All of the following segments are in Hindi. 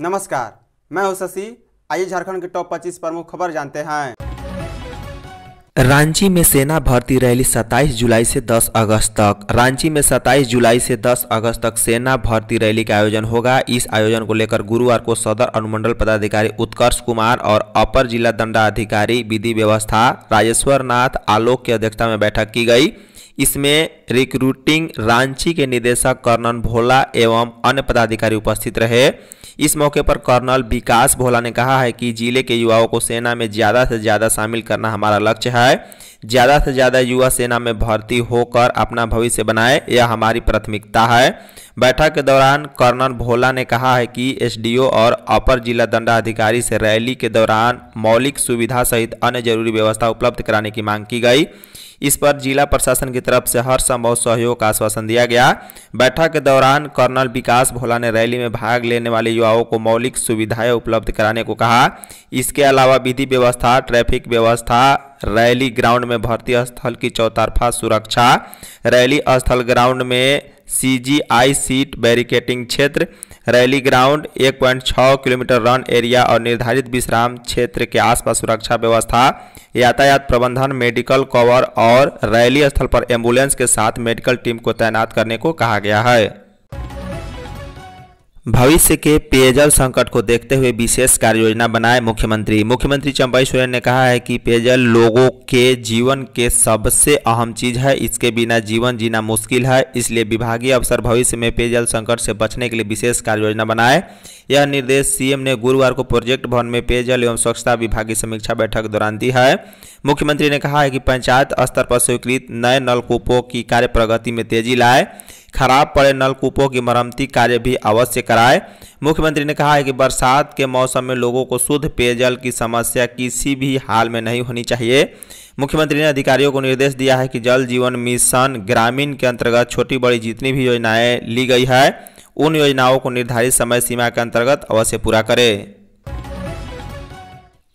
नमस्कार मैं हूं शशि आइए झारखंड के टॉप 25 प्रमुख खबर जानते हैं रांची में सेना भर्ती रैली 27 जुलाई से 10 अगस्त तक रांची में 27 जुलाई से 10 अगस्त तक सेना भर्ती रैली का आयोजन होगा इस आयोजन को लेकर गुरुवार को सदर अनुमंडल पदाधिकारी उत्कर्ष कुमार और अपर जिला दंडाधिकारी विधि व्यवस्था राजेश्वर नाथ आलोक की अध्यक्षता में बैठक की गई इसमें रिक्रूटिंग रांची के निदेशक कर्नल भोला एवं अन्य पदाधिकारी उपस्थित रहे इस मौके पर कर्नल विकास भोला ने कहा है कि जिले के युवाओं को सेना में ज़्यादा से ज़्यादा शामिल करना हमारा लक्ष्य है ज़्यादा से ज़्यादा युवा सेना में भर्ती होकर अपना भविष्य बनाए यह हमारी प्राथमिकता है बैठक के दौरान कर्नल भोला ने कहा है कि एसडीओ और अपर जिला दंडाधिकारी से रैली के दौरान मौलिक सुविधा सहित अन्य जरूरी व्यवस्था उपलब्ध कराने की मांग की गई इस पर जिला प्रशासन की तरफ से हर संभव सहयोग का आश्वासन दिया गया बैठक के दौरान कर्नल विकास भोला ने रैली में भाग लेने वाले युवाओं को मौलिक सुविधाएं उपलब्ध कराने को कहा इसके अलावा विधि व्यवस्था ट्रैफिक व्यवस्था रैली ग्राउंड में भर्ती स्थल की चौतरफा सुरक्षा रैली स्थल ग्राउंड में सीजीआई सीट बैरिकेटिंग क्षेत्र रैली ग्राउंड 1.6 किलोमीटर रन एरिया और निर्धारित विश्राम क्षेत्र के आसपास सुरक्षा व्यवस्था यातायात प्रबंधन मेडिकल कवर और रैली स्थल पर एम्बुलेंस के साथ मेडिकल टीम को तैनात करने को कहा गया है भविष्य के पेयजल संकट को देखते हुए विशेष कार्य योजना बनाए मुख्यमंत्री मुख्यमंत्री चंपाई सोरेन ने कहा है कि पेयजल लोगों के जीवन के सबसे अहम चीज है इसके बिना जीवन जीना मुश्किल है इसलिए विभागीय अफसर भविष्य में पेयजल संकट से बचने के लिए विशेष कार्य योजना बनाए यह निर्देश सीएम ने गुरुवार को प्रोजेक्ट भवन में पेयजल एवं स्वच्छता विभाग की समीक्षा बैठक दौरान दी है मुख्यमंत्री ने कहा है कि पंचायत स्तर पर स्वीकृत नए नलकूपों की कार्य प्रगति में तेजी लाए खराब पड़े नलकूपों की मरम्मती कार्य भी अवश्य कराए मुख्यमंत्री ने कहा है कि बरसात के मौसम में लोगों को शुद्ध पेयजल की समस्या किसी भी हाल में नहीं होनी चाहिए मुख्यमंत्री ने अधिकारियों को निर्देश दिया है कि जल जीवन मिशन ग्रामीण के अंतर्गत छोटी बड़ी जितनी भी योजनाएं ली गई है उन योजनाओं को निर्धारित समय सीमा के अंतर्गत अवश्य पूरा करें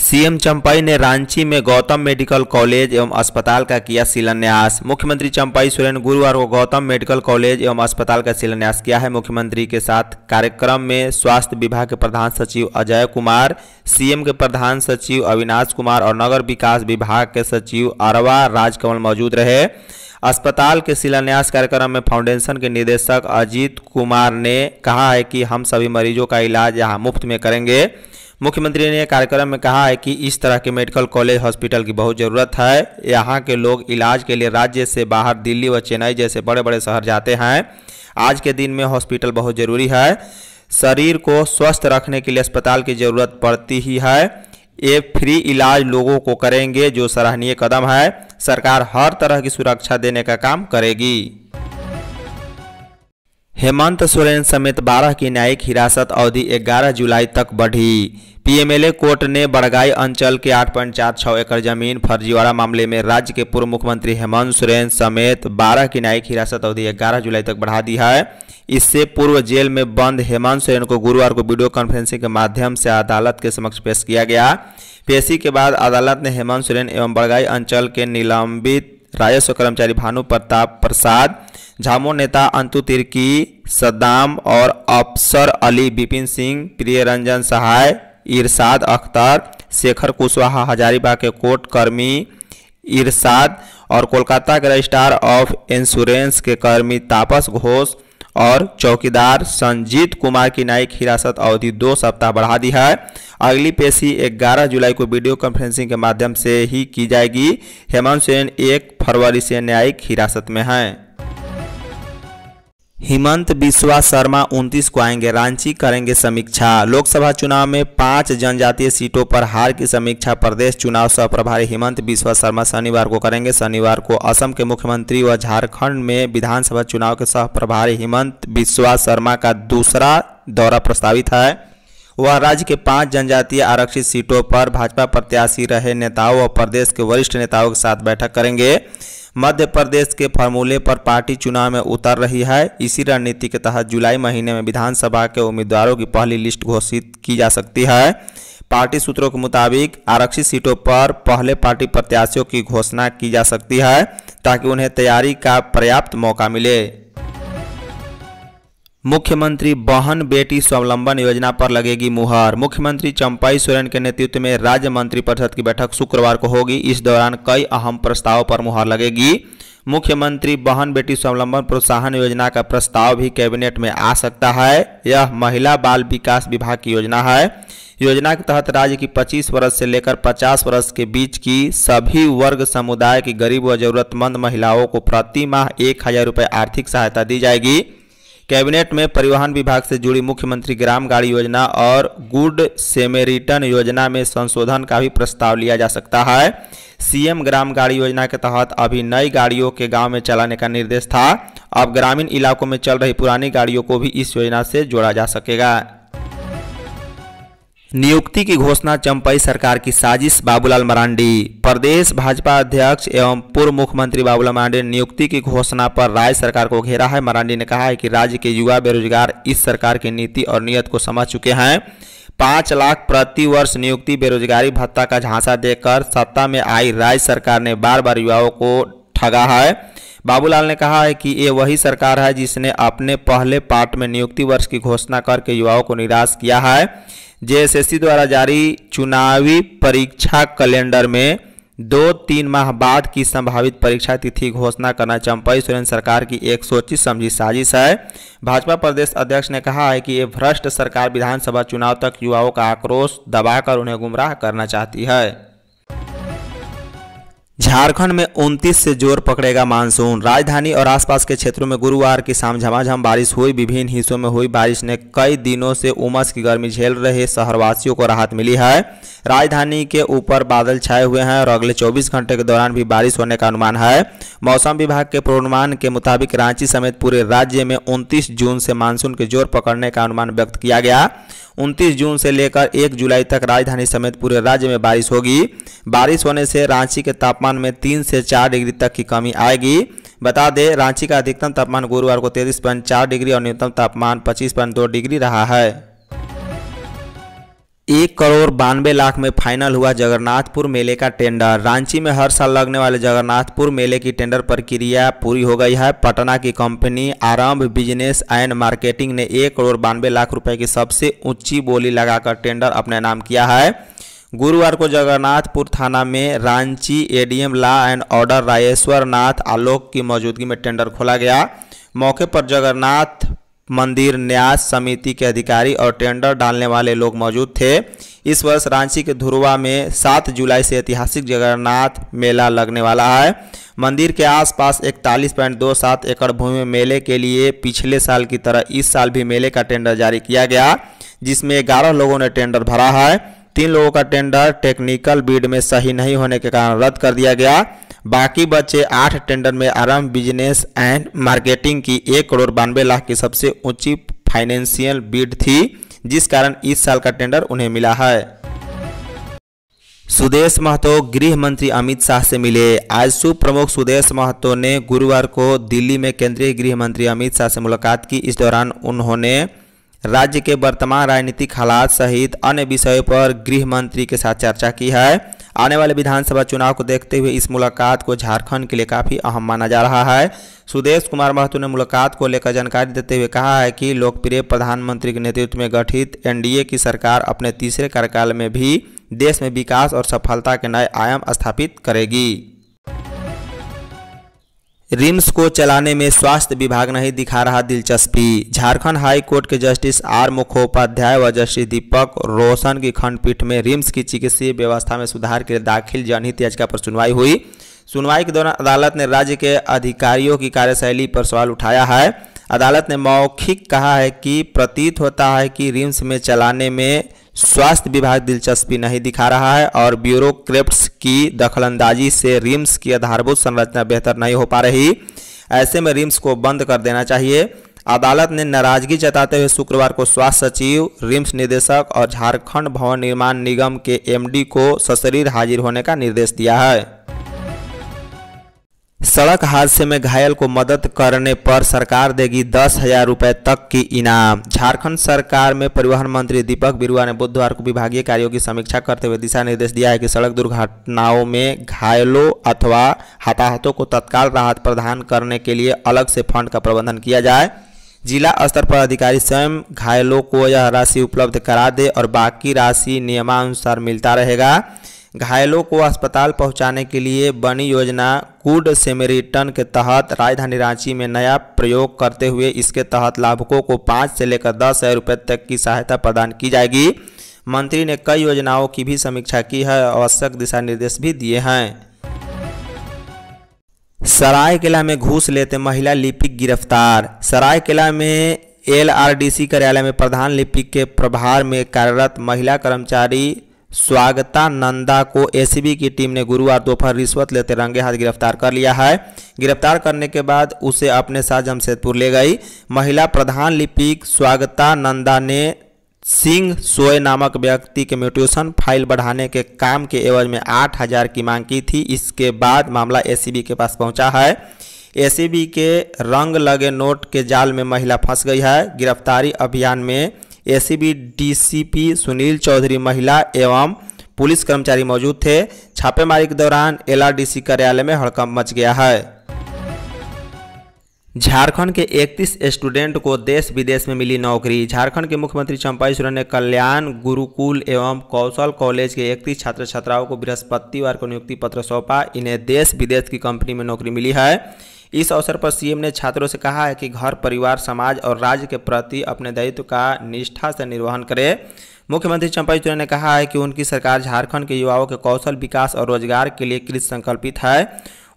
सीएम चंपाई ने रांची में गौतम मेडिकल कॉलेज एवं अस्पताल का किया शिलान्यास मुख्यमंत्री चंपाई सोरेन गुरुवार को गौतम मेडिकल कॉलेज एवं अस्पताल का शिलान्यास किया है मुख्यमंत्री के साथ कार्यक्रम में स्वास्थ्य विभाग के प्रधान सचिव अजय कुमार सीएम के प्रधान सचिव अविनाश कुमार और नगर विकास विभाग के सचिव अरवा राजकमल मौजूद रहे अस्पताल के शिलान्यास कार्यक्रम में फाउंडेशन के निदेशक अजीत कुमार ने कहा है कि हम सभी मरीजों का इलाज यहाँ मुफ्त में करेंगे मुख्यमंत्री ने कार्यक्रम में कहा है कि इस तरह के मेडिकल कॉलेज हॉस्पिटल की बहुत ज़रूरत है यहाँ के लोग इलाज के लिए राज्य से बाहर दिल्ली व चेन्नई जैसे बड़े बड़े शहर जाते हैं आज के दिन में हॉस्पिटल बहुत ज़रूरी है शरीर को स्वस्थ रखने के लिए अस्पताल की ज़रूरत पड़ती ही है ये फ्री इलाज लोगों को करेंगे जो सराहनीय कदम है सरकार हर तरह की सुरक्षा देने का काम करेगी हेमंत सोरेन समेत बारह की न्यायिक हिरासत अवधि 11 जुलाई तक बढ़ी पीएमएलए कोर्ट ने बड़गाई अंचल के आठ पॉइंट चार छः एकड़ जमीन फर्जीवाड़ा मामले में राज्य के पूर्व मुख्यमंत्री हेमंत सोरेन समेत 12 की न्यायिक हिरासत अवधि 11 जुलाई तक बढ़ा दी है इससे पूर्व जेल में बंद हेमंत सोरेन को गुरुवार को वीडियो कॉन्फ्रेंसिंग के माध्यम से अदालत के समक्ष पेश किया गया पेशी के बाद अदालत ने हेमंत सोरेन एवं बड़गाई अंचल के निलंबित राजस्व कर्मचारी भानु प्रताप प्रसाद झामो नेता अंतु तिर्की सद्दाम और अफसर अली बिपिन सिंह प्रिय रंजन सहाय इरशाद अख्तर शेखर कुशवाहा हजारीबाग के कोर्ट कर्मी इरशाद और कोलकाता के रजिस्ट्रार ऑफ इंश्योरेंस के कर्मी तापस घोष और चौकीदार संजीत कुमार की न्यायिक हिरासत अवधि दो सप्ताह बढ़ा दी है अगली पेशी 11 जुलाई को वीडियो कॉन्फ्रेंसिंग के माध्यम से ही की जाएगी हेमंत सोरेन एक फरवरी से न्यायिक हिरासत में हैं हिमंत बिस्वा शर्मा 29 को आएंगे रांची करेंगे समीक्षा लोकसभा चुनाव में पांच जनजातीय सीटों पर हार की समीक्षा प्रदेश चुनाव सह प्रभारी हिमंत बिस्वा शर्मा शनिवार को करेंगे शनिवार को असम के मुख्यमंत्री व झारखंड में विधानसभा चुनाव के सह प्रभारी हिमंत बिस्वा शर्मा का दूसरा दौरा प्रस्तावित है वह राज्य के पांच जनजातीय आरक्षित सीटों पर भाजपा प्रत्याशी रहे नेताओं और प्रदेश के वरिष्ठ नेताओं के साथ बैठक करेंगे मध्य प्रदेश के फॉर्मूले पर पार्टी चुनाव में उतर रही है इसी रणनीति के तहत जुलाई महीने में विधानसभा के उम्मीदवारों की पहली लिस्ट घोषित की जा सकती है पार्टी सूत्रों के मुताबिक आरक्षित सीटों पर पहले पार्टी प्रत्याशियों की घोषणा की जा सकती है ताकि उन्हें तैयारी का पर्याप्त मौका मिले मुख्यमंत्री बहन बेटी स्वावलंबन योजना पर लगेगी मुहर मुख्यमंत्री चंपाई सोरेन के नेतृत्व में राज्य मंत्रिपरिषद की बैठक शुक्रवार को होगी इस दौरान कई अहम प्रस्तावों पर मुहर लगेगी मुख्यमंत्री बहन बेटी स्वावलंबन प्रोत्साहन योजना का प्रस्ताव भी कैबिनेट में आ सकता है यह महिला बाल विकास विभाग की योजना है योजना के तहत राज्य की 25 वर्ष से लेकर 50 वर्ष के बीच की सभी वर्ग समुदाय की गरीब व जरूरतमंद महिलाओं को प्रति माह एक हजार रुपये आर्थिक सहायता दी जाएगी कैबिनेट में परिवहन विभाग से जुड़ी मुख्यमंत्री ग्राम गाड़ी योजना और गुड सेमेरिटन योजना में संशोधन का भी प्रस्ताव लिया जा सकता है सीएम ग्राम गाड़ी योजना के तहत अभी नई गाड़ियों के गांव में चलाने का निर्देश था अब ग्रामीण इलाकों में चल रही पुरानी गाड़ियों को भी इस योजना से जोड़ा जा सकेगा नियुक्ति की घोषणा चंपई सरकार की साजिश बाबूलाल मरांडी प्रदेश भाजपा अध्यक्ष एवं पूर्व मुख्यमंत्री बाबूलाल मरांडी ने नियुक्ति की घोषणा पर राज्य सरकार को घेरा है मरांडी ने कहा है कि राज्य के युवा बेरोजगार इस सरकार की नीति और नियत को समझ चुके हैं पाँच लाख प्रति वर्ष नियुक्ति बेरोजगारी भत्ता का झांसा देकर सत्ता में आई राज्य सरकार ने बार बार युवाओं को ठगा है बाबूलाल ने कहा है कि ये वही सरकार है जिसने अपने पहले पार्ट में नियुक्ति वर्ष की घोषणा करके युवाओं को निराश किया है जेएसएससी द्वारा जारी चुनावी परीक्षा कैलेंडर में दो तीन माह बाद की संभावित परीक्षा तिथि घोषणा करना चंपई सोरेन सरकार की एक सोची समझी साजिश है भाजपा प्रदेश अध्यक्ष ने कहा है कि ये भ्रष्ट सरकार विधानसभा चुनाव तक युवाओं का आक्रोश दबाकर उन्हें गुमराह करना चाहती है झारखंड में 29 से जोर पकड़ेगा मानसून राजधानी और आसपास के क्षेत्रों में गुरुवार की शाम झमाझम बारिश हुई विभिन्न हिस्सों में हुई बारिश ने कई दिनों से उमस की गर्मी झेल रहे शहरवासियों को राहत मिली है राजधानी के ऊपर बादल छाए हुए हैं और अगले 24 घंटे के दौरान भी बारिश होने का अनुमान है मौसम विभाग के पूर्वानुमान के मुताबिक रांची समेत पूरे राज्य में उनतीस जून से मानसून के जोर पकड़ने का अनुमान व्यक्त किया गया उनतीस जून से लेकर एक जुलाई तक राजधानी समेत पूरे राज्य में बारिश होगी बारिश होने से रांची के तापमान में तीन से चार डिग्री तक की कमी आएगी बता दें रांची का अधिकतम तापमान गुरुवार को तेईस पॉइंट चार डिग्री और न्यूनतम तापमान पच्चीस पॉइंट दो डिग्री रहा है एक करोड़ बानवे लाख में फाइनल हुआ जगन्नाथपुर मेले का टेंडर रांची में हर साल लगने वाले जगन्नाथपुर मेले की टेंडर प्रक्रिया पूरी हो गई है पटना की कंपनी आरंभ बिजनेस एंड मार्केटिंग ने एक करोड़ बानवे लाख रुपए की सबसे ऊंची बोली लगाकर टेंडर अपने नाम किया है गुरुवार को जगन्नाथपुर थाना में Ranchi ADM law and order Rayeshwar Nath Alok की मौजूदगी में टेंडर खोला गया मौके पर जगन्नाथ मंदिर न्यास समिति के अधिकारी और टेंडर डालने वाले लोग मौजूद थे इस वर्ष रांची के धुरवा में 7 जुलाई से ऐतिहासिक जगन्नाथ मेला लगने वाला है मंदिर के आसपास सात एकड़ भूमि में मेले के लिए पिछले साल की तरह इस साल भी मेले का टेंडर जारी किया गया जिसमें ग्यारह लोगों ने टेंडर भरा है तीन लोगों का टेंडर टेक्निकल बीड में सही नहीं होने के कारण रद्द कर दिया गया बाकी बचे आठ टेंडर में आरम बिजनेस एंड मार्केटिंग की एक करोड़ बानवे लाख की सबसे ऊंची फाइनेंशियल बीड थी जिस कारण इस साल का टेंडर उन्हें मिला है सुदेश महतो गृह मंत्री अमित शाह से मिले आजसू प्रमुख सुदेश महतो ने गुरुवार को दिल्ली में केंद्रीय गृह मंत्री अमित शाह से मुलाकात की इस दौरान उन्होंने राज्य के वर्तमान राजनीतिक हालात सहित अन्य विषयों पर गृह मंत्री के साथ चर्चा की है आने वाले विधानसभा चुनाव को देखते हुए इस मुलाकात को झारखंड के लिए काफ़ी अहम माना जा रहा है सुदेश कुमार महतो ने मुलाकात को लेकर जानकारी देते हुए कहा है कि लोकप्रिय प्रधानमंत्री के नेतृत्व में गठित एनडीए की सरकार अपने तीसरे कार्यकाल में भी देश में विकास और सफलता के नए आयाम स्थापित करेगी रिम्स को चलाने में स्वास्थ्य विभाग नहीं दिखा रहा दिलचस्पी झारखंड हाई कोर्ट के जस्टिस आर मुखोपाध्याय व जस्टिस दीपक रोशन की खंडपीठ में रिम्स की चिकित्सीय व्यवस्था में सुधार के लिए दाखिल जनहित याचिका पर सुनवाई हुई सुनवाई के दौरान अदालत ने राज्य के अधिकारियों की कार्यशैली पर सवाल उठाया है अदालत ने मौखिक कहा है कि प्रतीत होता है कि रिम्स में चलाने में स्वास्थ्य विभाग दिलचस्पी नहीं दिखा रहा है और ब्यूरोक्रेट्स की दखलंदाजी से रिम्स की आधारभूत संरचना बेहतर नहीं हो पा रही ऐसे में रिम्स को बंद कर देना चाहिए अदालत ने नाराजगी जताते हुए शुक्रवार को स्वास्थ्य सचिव रिम्स निदेशक और झारखंड भवन निर्माण निगम के एमडी को सशरीर हाजिर होने का निर्देश दिया है सड़क हादसे में घायल को मदद करने पर सरकार देगी दस हजार रुपये तक की इनाम झारखंड सरकार में परिवहन मंत्री दीपक बिरुआ ने बुधवार को विभागीय कार्यों की समीक्षा करते हुए दिशा निर्देश दिया है कि सड़क दुर्घटनाओं में घायलों अथवा हताहतों को तत्काल राहत प्रदान करने के लिए अलग से फंड का प्रबंधन किया जाए जिला स्तर पर अधिकारी स्वयं घायलों को यह राशि उपलब्ध करा दे और बाकी राशि नियमानुसार मिलता रहेगा घायलों को अस्पताल पहुंचाने के लिए बनी योजना गुड सेमेरिटन के तहत राजधानी रांची में नया प्रयोग करते हुए इसके तहत लाभुकों को पाँच से लेकर दस हज़ार रुपये तक की सहायता प्रदान की जाएगी मंत्री ने कई योजनाओं की भी समीक्षा की है आवश्यक दिशा निर्देश भी दिए हैं सरायकेला में घूस लेते महिला लिपिक गिरफ्तार सरायकेला में एलआरडीसी कार्यालय में प्रधान लिपिक के प्रभार में कार्यरत महिला कर्मचारी स्वागतानंदा को एसीबी की टीम ने गुरुवार दोपहर रिश्वत लेते रंगे हाथ गिरफ्तार कर लिया है गिरफ्तार करने के बाद उसे अपने साथ जमशेदपुर ले गई महिला प्रधान लिपिक स्वागतानंदा ने सिंह सोए नामक व्यक्ति के म्यूटेशन फाइल बढ़ाने के काम के एवज में आठ हज़ार की मांग की थी इसके बाद मामला एसीबी के पास पहुंचा है एसीबी के रंग लगे नोट के जाल में महिला फंस गई है गिरफ्तारी अभियान में एसीबी डीसीपी सुनील चौधरी महिला एवं पुलिस कर्मचारी मौजूद थे छापेमारी के दौरान एलआरडीसी कार्यालय में हड़कंप मच गया है झारखंड के 31 स्टूडेंट को देश विदेश में मिली नौकरी झारखंड के मुख्यमंत्री चंपाई सोरेन ने कल्याण गुरुकुल एवं कौशल कॉलेज के 31 छात्र छात्राओं को बृहस्पतिवार को नियुक्ति पत्र सौंपा इन्हें देश विदेश की कंपनी में नौकरी मिली है इस अवसर पर सीएम ने छात्रों से कहा है कि घर परिवार समाज और राज्य के प्रति अपने दायित्व का निष्ठा से निर्वहन करें मुख्यमंत्री चंपा चौहान ने कहा है कि उनकी सरकार झारखंड के युवाओं के कौशल विकास और रोजगार के लिए कृत संकल्पित है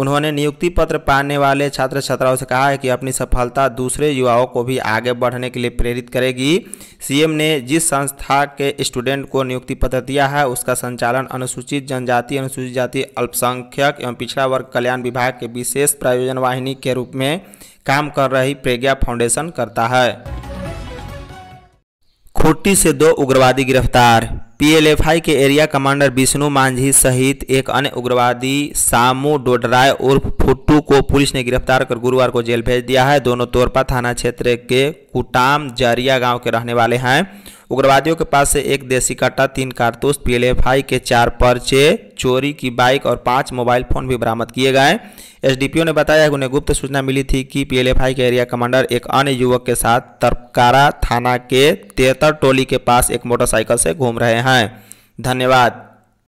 उन्होंने नियुक्ति पत्र पाने वाले छात्र छात्राओं से कहा है कि अपनी सफलता दूसरे युवाओं को भी आगे बढ़ने के लिए प्रेरित करेगी सीएम ने जिस संस्था के स्टूडेंट को नियुक्ति पत्र दिया है उसका संचालन अनुसूचित जनजाति अनुसूचित जाति अल्पसंख्यक एवं पिछड़ा वर्ग कल्याण विभाग के विशेष प्रायोजन वाहिनी के रूप में काम कर रही प्रेज्ञा फाउंडेशन करता है खुट्टी से दो उग्रवादी गिरफ्तार पीएलएफआई के एरिया कमांडर विष्णु मांझी सहित एक अन्य उग्रवादी सामू डोडराय उर्फ फुट्टू को पुलिस ने गिरफ्तार कर गुरुवार को जेल भेज दिया है दोनों तोरपा थाना क्षेत्र के कुटाम जरिया गांव के रहने वाले हैं उग्रवादियों के पास से एक देसी कट्टा तीन कारतूस पीएलएफआई के चार पर्चे चोरी की बाइक और पांच मोबाइल फोन भी बरामद किए गए एसडीपीओ ने बताया कि उन्हें गुप्त सूचना मिली थी कि पीएलएफआई के एरिया कमांडर एक अन्य युवक के साथ तरपकारा थाना के तेतर टोली के पास एक मोटरसाइकिल से घूम रहे हैं हैं धन्यवाद